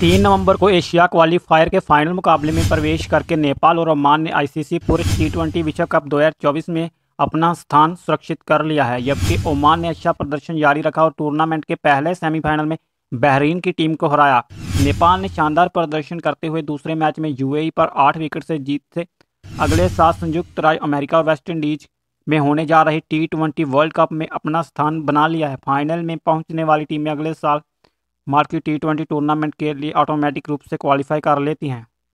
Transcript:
तीन नवंबर को Asia qualifier के फाइनल मुकाबले में प्रवेश करके नेपाल और ओमान ने आईसीसी पूर्व टी ट्वेंटी विश्व कप 2024 में अपना स्थान सुरक्षित कर लिया है जबकि ओमान ने अच्छा प्रदर्शन जारी रखा और टूर्नामेंट के पहले सेमीफाइनल में बहरीन की टीम को हराया नेपाल ने शानदार प्रदर्शन करते हुए दूसरे मैच में यूएई पर आठ विकेट से जीत से अगले साल संयुक्त राज्य अमेरिका और वेस्ट इंडीज में होने जा रही टी ट्वेंटी वर्ल्ड कप में अपना स्थान बना लिया है फाइनल में पहुंचने वाली टीमें अगले साल मार्क की टी ट्वेंटी टूर्नामेंट के लिए ऑटोमेटिक रूप से क्वालिफाई कर लेती हैं